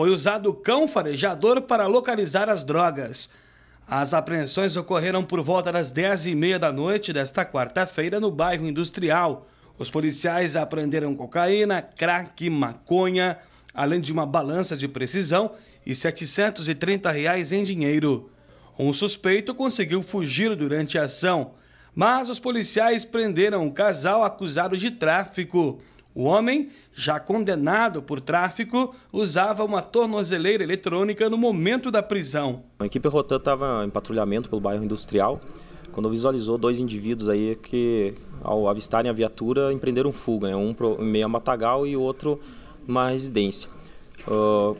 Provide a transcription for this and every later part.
foi usado cão farejador para localizar as drogas. As apreensões ocorreram por volta das 10h30 da noite desta quarta-feira no bairro Industrial. Os policiais apreenderam cocaína, crack, maconha, além de uma balança de precisão e R$ 730 reais em dinheiro. Um suspeito conseguiu fugir durante a ação, mas os policiais prenderam um casal acusado de tráfico. O homem, já condenado por tráfico, usava uma tornozeleira eletrônica no momento da prisão. A equipe Rotan estava em patrulhamento pelo bairro industrial quando visualizou dois indivíduos aí que, ao avistarem a viatura, empreenderam fuga, né? um em meio a matagal e o outro uma residência. Uh,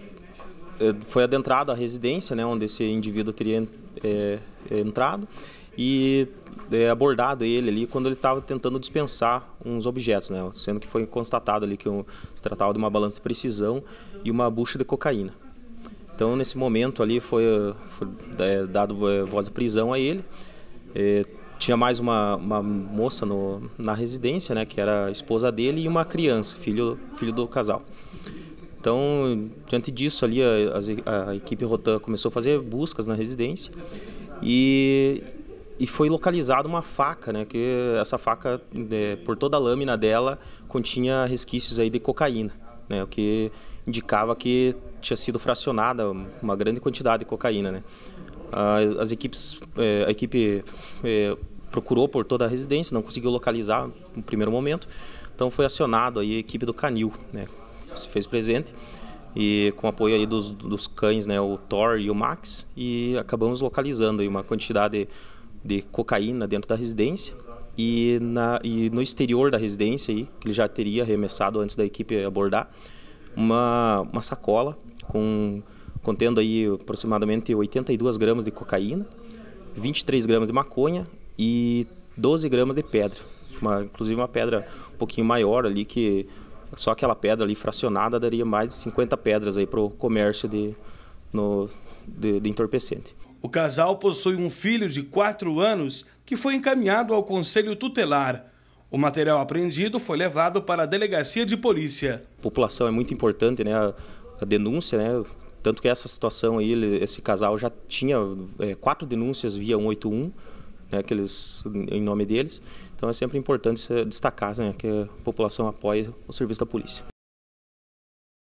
foi adentrada a residência, né, onde esse indivíduo teria é, entrado e é, abordado ele ali quando ele estava tentando dispensar uns objetos, né? sendo que foi constatado ali que um, se tratava de uma balança de precisão e uma bucha de cocaína. Então, nesse momento ali foi, foi é, dado é, voz de prisão a ele. É, tinha mais uma, uma moça no, na residência, né, que era a esposa dele, e uma criança, filho, filho do casal. Então, diante disso ali, a, a, a equipe Rotan começou a fazer buscas na residência e e foi localizada uma faca, né? Que essa faca, né, por toda a lâmina dela, continha resquícios aí de cocaína, né? O que indicava que tinha sido fracionada uma grande quantidade de cocaína, né? As, equipes, é, a equipe é, procurou por toda a residência, não conseguiu localizar no primeiro momento, então foi acionado aí a equipe do Canil, né? Se fez presente e com apoio aí dos, dos cães, né? O Thor e o Max e acabamos localizando aí uma quantidade de cocaína dentro da residência e, na, e no exterior da residência, aí, que ele já teria arremessado antes da equipe abordar, uma, uma sacola com, contendo aí aproximadamente 82 gramas de cocaína, 23 gramas de maconha e 12 gramas de pedra. Uma, inclusive uma pedra um pouquinho maior ali, que só aquela pedra ali fracionada daria mais de 50 pedras aí para o comércio de, no, de, de entorpecente. O casal possui um filho de 4 anos que foi encaminhado ao conselho tutelar. O material apreendido foi levado para a delegacia de polícia. A população é muito importante, né? A, denúncia, né? Tanto que essa situação aí, esse casal já tinha é, quatro denúncias via 181, né? Que eles, em nome deles. Então é sempre importante destacar né, que a população apoia o serviço da polícia.